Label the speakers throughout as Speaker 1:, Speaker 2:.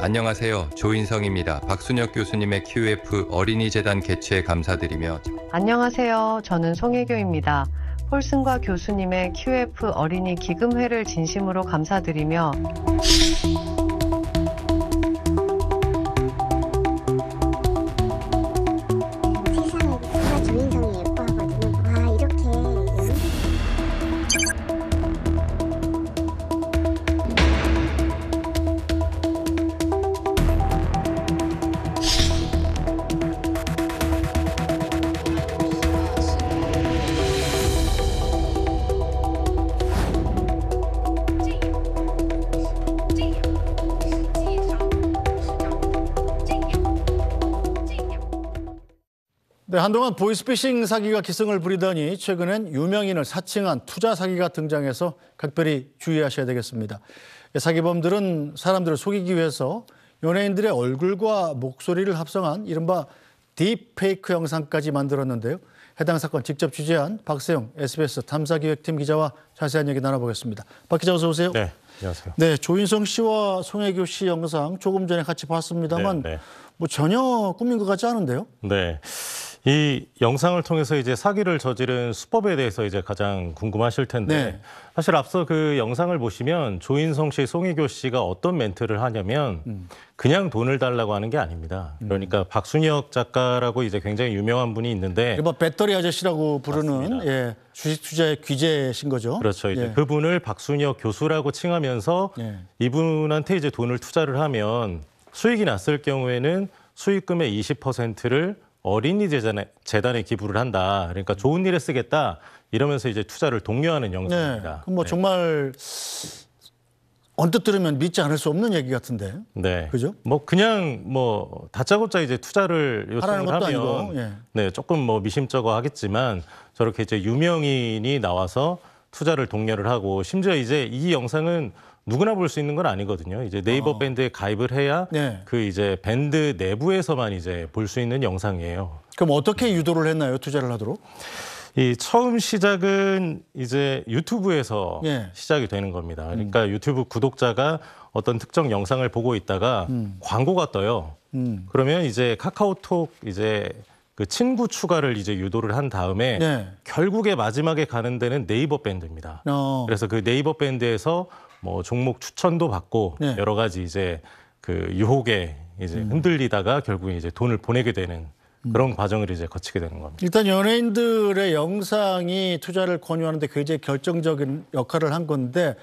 Speaker 1: 안녕하세요. 조인성입니다. 박순혁 교수님의 QF 어린이재단 개최 에 감사드리며 안녕하세요. 저는 송혜교입니다. 폴슨과 교수님의 QF 어린이 기금회를 진심으로 감사드리며
Speaker 2: 네, 한동안 보이스피싱 사기가 기승을 부리더니 최근엔 유명인을 사칭한 투자 사기가 등장해서 각별히 주의하셔야 되겠습니다. 예, 사기범들은 사람들을 속이기 위해서 연예인들의 얼굴과 목소리를 합성한 이른바 딥페이크 영상까지 만들었는데요. 해당 사건 직접 취재한 박세영 SBS 탐사기획팀 기자와 자세한 얘기 나눠보겠습니다. 박 기자 어서 오세요. 네, 안녕하세요. 네, 조인성 씨와 송혜교 씨 영상 조금 전에 같이 봤습니다만 네, 네. 뭐 전혀 꾸민 것 같지 않은데요.
Speaker 1: 네. 이 영상을 통해서 이제 사기를 저지른 수법에 대해서 이제 가장 궁금하실 텐데 네. 사실 앞서 그 영상을 보시면 조인성 씨, 송혜교 씨가 어떤 멘트를 하냐면 음. 그냥 돈을 달라고 하는 게 아닙니다. 음. 그러니까 박순혁 작가라고 이제 굉장히 유명한 분이 있는데
Speaker 2: 뭐 배터리 아저씨라고 부르는 예, 주식 투자의 귀재신 거죠.
Speaker 1: 그렇죠. 이제 예. 그분을 박순혁 교수라고 칭하면서 예. 이분한테 이제 돈을 투자를 하면 수익이 났을 경우에는 수익금의 20%를 어린이 재단에, 재단에 기부를 한다. 그러니까 음. 좋은 일에 쓰겠다. 이러면서 이제 투자를 독려하는
Speaker 2: 영상입니다. 네, 뭐 네. 정말 언뜻 들으면 믿지 않을 수 없는 얘기 같은데.
Speaker 1: 네. 그죠? 뭐 그냥 뭐 다짜고짜 이제 투자를 요청을 하면 아니고, 예. 네, 조금 뭐 미심쩍어 하겠지만 저렇게 이제 유명인이 나와서 투자를 독려를 하고 심지어 이제 이 영상은 누구나 볼 수 있는 건 아니거든요. 이제 네이버 어. 밴드에 가입을 해야 네. 그 이제 밴드 내부에서만 이제 볼 수 있는 영상이에요.
Speaker 2: 그럼 어떻게 유도를 했나요? 투자를 하도록?
Speaker 1: 이 처음 시작은 이제 유튜브에서 예. 시작이 되는 겁니다. 음. 그러니까 음. 유튜브 구독자가 어떤 특정 영상을 보고 있다가 음. 광고가 떠요. 음. 그러면 이제 카카오톡 이제 그 친구 추가를 이제 유도를 한 다음에 네. 결국에 마지막에 가는 데는 네이버 밴드입니다. 어. 그래서 그 네이버 밴드에서 뭐 종목 추천도 받고 네. 여러 가지 이제 그 유혹에 이제 흔들리다가 결국에 이제 돈을 보내게 되는 음. 그런 과정을 이제 거치게 되는 겁니다.
Speaker 2: 일단 연예인들의 영상이 투자를 권유하는데 굉장히 결정적인 역할을 한 건데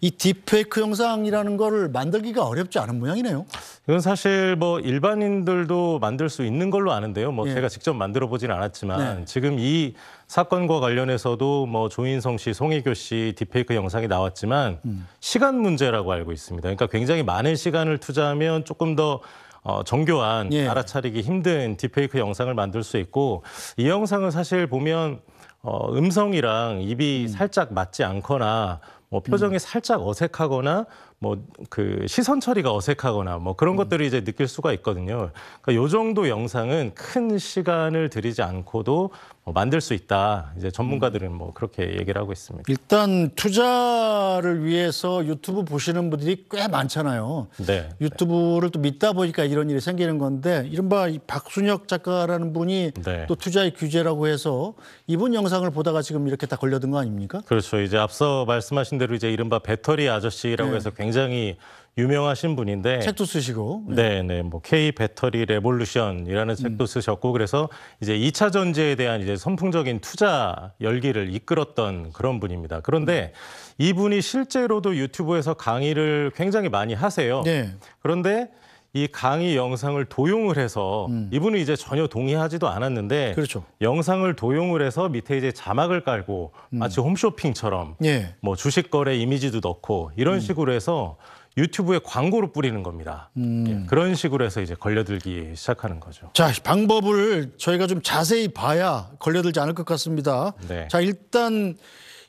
Speaker 2: 이 딥페이크 영상이라는 거를 만들기가 어렵지 않은 모양이네요.
Speaker 1: 이건 사실 뭐 일반인들도 만들 수 있는 걸로 아는데요. 뭐 예. 제가 직접 만들어 보진 않았지만 네. 지금 이 사건과 관련해서도 뭐 조인성 씨, 송혜교 씨 딥페이크 영상이 나왔지만 음. 시간 문제라고 알고 있습니다. 그러니까 굉장히 많은 시간을 투자하면 조금 더 어, 정교한 예. 알아차리기 힘든 딥페이크 영상을 만들 수 있고 이 영상은 사실 보면 어, 음성이랑 입이 음. 살짝 맞지 않거나 뭐 표정이 음. 살짝 어색하거나 뭐그 시선 처리가 어색하거나 뭐 그런 음. 것들을 이제 느낄 수가 있거든요. 그러니까 요 정도 영상은 큰 시간을 들이지 않고도 뭐 만들 수 있다. 이제 전문가들은 음. 뭐 그렇게 얘기를 하고 있습니다.
Speaker 2: 일단 투자를 위해서 유튜브 보시는 분들이 꽤 많잖아요. 네. 유튜브를 또 믿다 보니까 이런 일이 생기는 건데 이른바 박순혁 작가라는 분이 네. 또 투자의 규제라고 해서 이분 영상을 보다가 지금 이렇게 다 걸려든 거 아닙니까?
Speaker 1: 그렇죠. 이제 앞서 말씀하신 대로 이제 이른바 배터리 아저씨라고 네. 해서 굉장히 굉장히 유명하신 분인데 책도 쓰시고 네, 네. 네. 뭐 K 배터리 레볼루션이라는 책도 음. 쓰셨고 그래서 이제 2차 전지에 대한 이제 선풍적인 투자 열기를 이끌었던 그런 분입니다. 그런데 음. 이분이 실제로도 유튜브에서 강의를 굉장히 많이 하세요. 네. 그런데 이 강의 영상을 도용을 해서 음. 이분은 이제 전혀 동의하지도 않았는데 그렇죠. 영상을 도용을 해서 밑에 이제 자막을 깔고 음. 마치 홈쇼핑처럼 예. 뭐 주식 거래 이미지도 넣고 이런 음. 식으로 해서 유튜브에 광고로 뿌리는 겁니다. 음. 예, 그런 식으로 해서 이제 걸려들기 시작하는 거죠. 자,
Speaker 2: 방법을 저희가 좀 자세히 봐야 걸려들지 않을 것 같습니다. 네. 자, 일단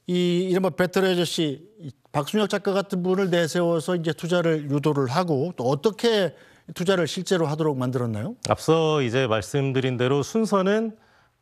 Speaker 2: 이 이른바 배터리 아저씨 박순혁 작가 같은 분을 내세워서 이제 투자를 유도를 하고 또 어떻게 투자를 실제로 하도록 만들었나요?
Speaker 1: 앞서 이제 말씀드린 대로 순서는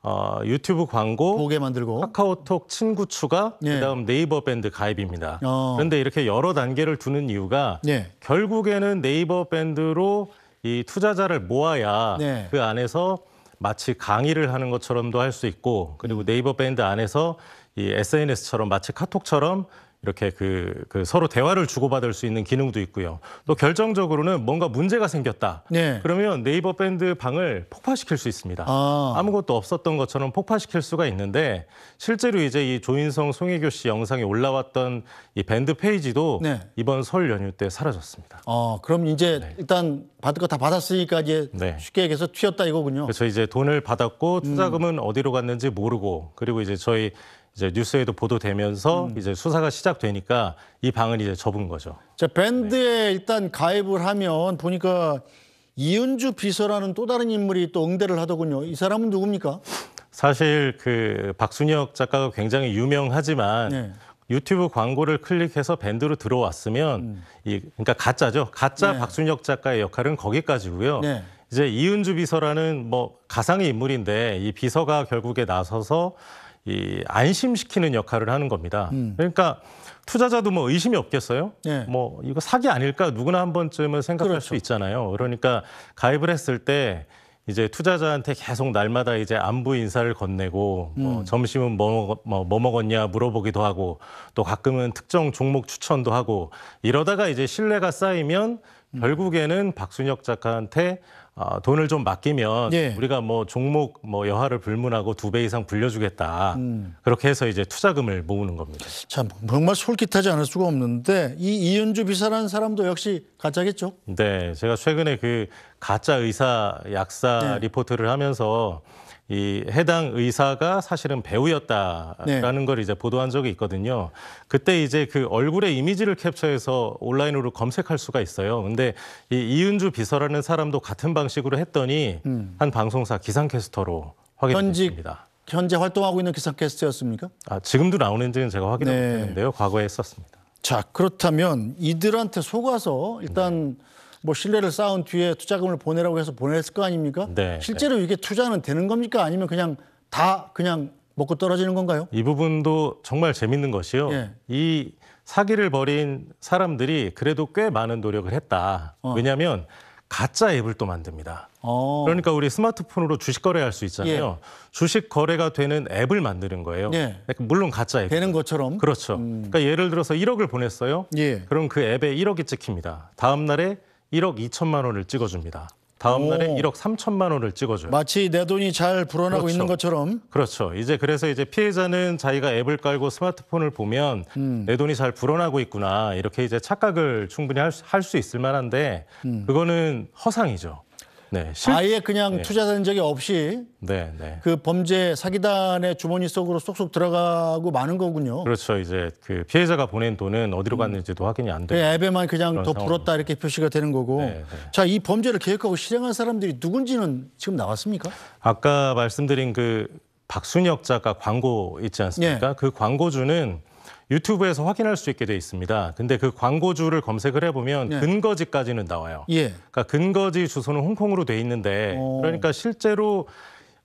Speaker 1: 어, 유튜브 광고 보게 만들고 카카오톡 친구 추가 예. 그다음 네이버 밴드 가입입니다. 어. 그런데 이렇게 여러 단계를 두는 이유가 예. 결국에는 네이버 밴드로 이 투자자를 모아야 네. 그 안에서 마치 강의를 하는 것처럼도 할 수 있고 그리고 음. 네이버 밴드 안에서 이 SNS처럼 마치 카톡처럼 이렇게 그, 그 서로 대화를 주고받을 수 있는 기능도 있고요. 또 결정적으로는 뭔가 문제가 생겼다. 네. 그러면 네이버 밴드 방을 폭파시킬 수 있습니다. 아. 무것도 없었던 것처럼 폭파시킬 수가 있는데 실제로 이제 이 조인성 송혜교 씨영상에 올라왔던 이 밴드 페이지도 네. 이번 설 연휴 때 사라졌습니다. 어, 그럼 이제 네. 일단 받을 거 다 받았으니까 이제 네. 쉽게 얘기해서 튀었다 이거군요. 그래서 이제 돈을 받았고 음. 투자금은 음. 어디로 갔는지 모르고 그리고 이제 저희 이제 뉴스에도 보도되면서 음. 이제 수사가 시작되니까 이 방을 이제 접은 거죠.
Speaker 2: 자, 밴드에 네. 일단 가입을 하면 보니까 이은주 비서라는 또 다른 인물이 또 응대를 하더군요. 이 사람은 누굽니까?
Speaker 1: 사실 그 박순혁 작가가 굉장히 유명하지만 네. 유튜브 광고를 클릭해서 밴드로 들어왔으면 음. 이 그러니까 가짜죠. 가짜 네. 박순혁 작가의 역할은 거기까지고요. 네. 이제 이은주 비서라는 뭐 가상의 인물인데 이 비서가 결국에 나서서 이 안심시키는 역할을 하는 겁니다. 음. 그러니까 투자자도 뭐 의심이 없겠어요? 네. 뭐 이거 사기 아닐까 누구나 한 번쯤은 생각할 그렇죠. 수 있잖아요. 그러니까 가입을 했을 때 이제 투자자한테 계속 날마다 이제 안부 인사를 건네고 뭐 음. 뭐 점심은 뭐, 뭐, 뭐 먹었냐 물어보기도 하고 또 가끔은 특정 종목 추천도 하고 이러다가 이제 신뢰가 쌓이면 음. 결국에는 박순혁 작가한테 어, 돈을 좀 맡기면 예. 우리가 뭐 종목 뭐 여하를 불문하고 두 배 이상 불려주겠다. 음. 그렇게 해서 이제 투자금을 모으는 겁니다. 참
Speaker 2: 정말 솔깃하지 않을 수가 없는데 이 이은주 비서라는 사람도 역시 가짜겠죠?
Speaker 1: 네, 제가 최근에 그 가짜 의사 약사 네. 리포트를 하면서 이 해당 의사가 사실은 배우였다라는 네. 걸 이제 보도한 적이 있거든요. 그때 이제 그 얼굴의 이미지를 캡처해서 온라인으로 검색할 수가 있어요. 근데 이 이은주 비서라는 사람도 같은 방식으로 했더니 음. 한 방송사 기상캐스터로 확인됐습니다.
Speaker 2: 현재 활동하고 있는 기상캐스터였습니까?
Speaker 1: 아, 지금도 나오는지는 제가 확인을 네. 못했는데요. 과거에 했었습니다.
Speaker 2: 자, 그렇다면 이들한테 속아서 일단 네. 뭐 신뢰를 쌓은 뒤에 투자금을 보내라고 해서 보냈을 거 아닙니까? 네. 실제로 네. 이게 투자는 되는 겁니까? 아니면
Speaker 1: 그냥 다 그냥 먹고 떨어지는 건가요? 이 부분도 정말 재밌는 것이요. 네. 이 사기를 벌인 사람들이 그래도 꽤 많은 노력을 했다. 어. 왜냐하면 가짜 앱을 또 만듭니다. 어. 그러니까 우리 스마트폰으로 주식 거래할 수 있잖아요. 예. 주식 거래가 되는 앱을 만드는 거예요. 예. 물론 가짜 앱. 되는 것처럼. 그렇죠. 음. 그러니까 예를 들어서 1억을 보냈어요. 예. 그럼 그 앱에 1억이 찍힙니다. 다음 날에 1억 2천만 원을 찍어줍니다. 다음 날에 오. 1억 3천만 원을 찍어줘요.
Speaker 2: 마치 내 돈이 잘 불어나고 그렇죠. 있는 것처럼.
Speaker 1: 그렇죠. 이제 그래서 이제 피해자는 자기가 앱을 깔고 스마트폰을 보면 음. 내 돈이 잘 불어나고 있구나 이렇게 이제 착각을 충분히 할 수 있을 만한데 음. 그거는 허상이죠. 네, 실... 아예 그냥 네. 투자된 적이 없이 네, 네.
Speaker 2: 그 범죄 사기단의 주머니 속으로 쏙쏙 들어가고 많은 거군요.
Speaker 1: 그렇죠. 이제 그 피해자가 보낸 돈은 어디로 음. 갔는지도 음. 확인이 안돼
Speaker 2: 네, 앱에만 그냥 더 불었다 이렇게 표시가 되는 거고. 네, 네, 자, 이 범죄를 계획하고 실행한 사람들이 누군지는 지금 나왔습니까?
Speaker 1: 아까 말씀드린 그 박순혁 작가 광고 있지 않습니까? 예. 그 광고주는 유튜브에서 확인할 수 있게 돼 있습니다. 근데 그 광고주를 검색을 해보면 네. 근거지까지는 나와요. 예. 그러니까 근거지 주소는 홍콩으로 돼 있는데 오. 어. 그러니까 실제로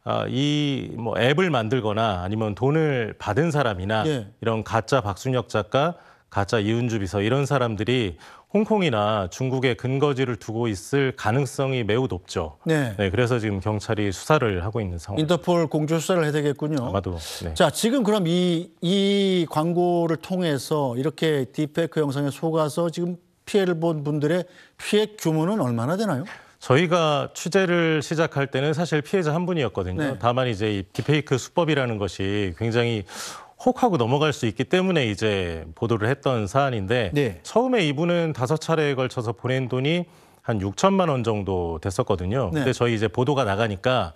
Speaker 1: 아, 이뭐 앱을 만들거나 아니면 돈을 받은 사람이나 예. 이런 가짜 박순혁 작가 가짜 이윤주 비서 이런 사람들이 홍콩이나 중국에 근거지를 두고 있을 가능성이 매우 높죠. 네. 네 그래서 지금 경찰이 수사를 하고 있는 상황.
Speaker 2: 인터폴 공조 수사를 해야 되겠군요.
Speaker 1: 아마도. 네.
Speaker 2: 자, 지금 그럼 이, 이 광고를 통해서 이렇게 딥페이크 영상에 속아서 지금 피해를 본 분들의 피해 규모는 얼마나 되나요?
Speaker 1: 저희가 취재를 시작할 때는 사실 피해자 한 분이었거든요. 네. 다만 이제 이 딥페이크 수법이라는 것이 굉장히 혹 하고 넘어갈 수 있기 때문에 이제 보도를 했던 사안인데 네. 처음에 이분은 다섯 차례에 걸쳐서 보낸 돈이 한 6천만 원 정도 됐었거든요. 네. 근데 저희 이제 보도가 나가니까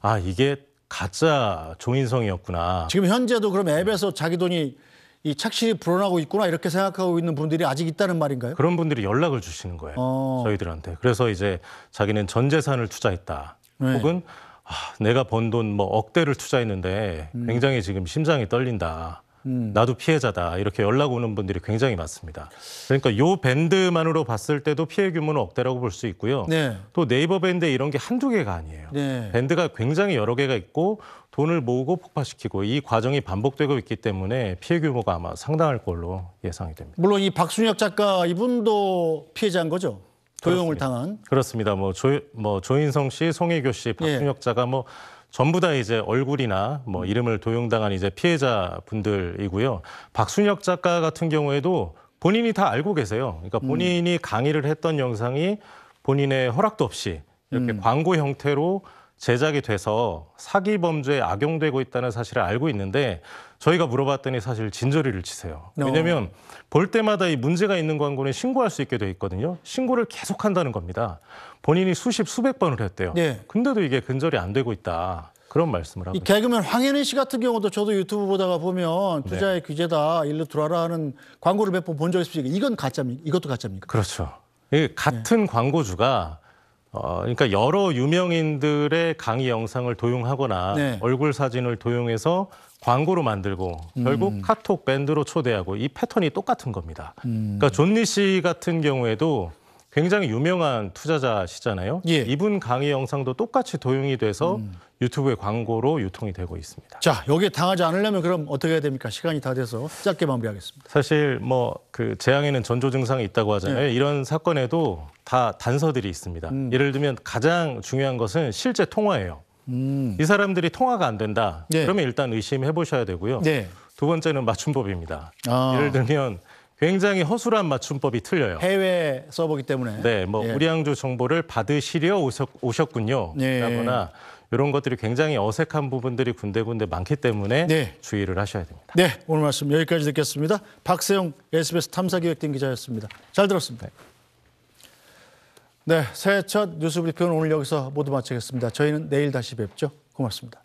Speaker 1: 아 이게 가짜 종인성이었구나
Speaker 2: 지금 현재도 그럼 앱에서 자기 돈이 이 착실히 불어나고 있구나 이렇게 생각하고 있는 분들이 아직 있다는 말인가요?
Speaker 1: 그런 분들이 연락을 주시는 거예요. 어. 저희들한테. 그래서 이제 자기는 전 재산을 투자했다. 네. 혹은 아, 내가 번 돈 뭐 억대를 투자했는데 음. 굉장히 지금 심장이 떨린다. 음. 나도 피해자다 이렇게 연락 오는 분들이 굉장히 많습니다. 그러니까 요 밴드만으로 봤을 때도 피해 규모는 억대라고 볼 수 있고요. 네. 또 네이버 밴드 이런 게 한두 개가 아니에요. 네. 밴드가 굉장히 여러 개가 있고 돈을 모으고 폭파시키고 이 과정이 반복되고 있기 때문에 피해 규모가 아마 상당할 걸로 예상이 됩니다.
Speaker 2: 물론 이 박순혁 작가 이분도 피해자인 거죠? 도용을 당한.
Speaker 1: 그렇습니다. 뭐, 조, 뭐 조인성 씨, 송혜교 씨, 박준혁자가 예. 뭐 전부 다 이제 얼굴이나 뭐 이름을 도용당한 이제 피해자 분들이고요. 박순혁 작가 같은 경우에도 본인이 다 알고 계세요. 그러니까 음. 본인이 음. 강의를 했던 영상이 본인의 허락도 없이 이렇게 음. 광고 형태로 제작이 돼서 사기 범죄에 악용되고 있다는 사실을 알고 있는데 저희가 물어봤더니 사실 진저리를 치세요. 어. 왜냐하면 볼 때마다 이 문제가 있는 광고는 신고할 수 있게 돼 있거든요. 신고를 계속 한다는 겁니다. 본인이 수십 수백 번을 했대요. 예. 근데도 이게 근절이 안 되고 있다. 그런 말씀을 하고 이
Speaker 2: 개그맨 황현희 씨 같은 경우도 저도 유튜브 보다가 보면 네. 투자의 네. 규제다 일로 들어와라 하는 광고를 몇 번 본 적 있습니까? 이건 가짜입니까? 이것도 가짜입니까?
Speaker 1: 그렇죠. 이 같은 네. 광고주가 어, 그러니까 여러 유명인들의 강의 영상을 도용하거나 네. 얼굴 사진을 도용해서 광고로 만들고 결국 음. 카톡 밴드로 초대하고 이 패턴이 똑같은 겁니다. 음. 그러니까 존니 씨 같은 경우에도 굉장히 유명한 투자자시잖아요. 예. 이분 강의 영상도 똑같이 도용이 돼서 음. 유튜브에 광고로 유통이 되고 있습니다.
Speaker 2: 자, 여기에 당하지 않으려면 그럼 어떻게 해야 됩니까? 시간이 다 돼서 짧게
Speaker 1: 마무리하겠습니다. 사실 뭐 그 재앙에는 전조 증상이 있다고 하잖아요. 예. 이런 사건에도 다 단서들이 있습니다. 음. 예를 들면 가장 중요한 것은 실제 통화예요. 음. 이 사람들이 통화가 안 된다. 네. 그러면 일단 의심해 보셔야 되고요. 네. 두 번째는 맞춤법입니다. 아. 예를 들면 굉장히 허술한 맞춤법이 틀려요. 해외 써보기 때문에. 네, 뭐 예. 우양주 정보를 받으시려 오셨, 군요 예. 네. 라거나 이런 것들이 굉장히 어색한 부분들이 군데군데 많기 때문에 네. 주의를 하셔야 됩니다.
Speaker 2: 네, 오늘 말씀 여기까지 듣겠습니다. 박세영 SBS 탐사기획팀 기자였습니다. 잘 들었습니다. 네. 네, 새해 첫 뉴스 브리핑은 오늘 여기서 모두 마치겠습니다. 저희는 내일 다시 뵙죠. 고맙습니다.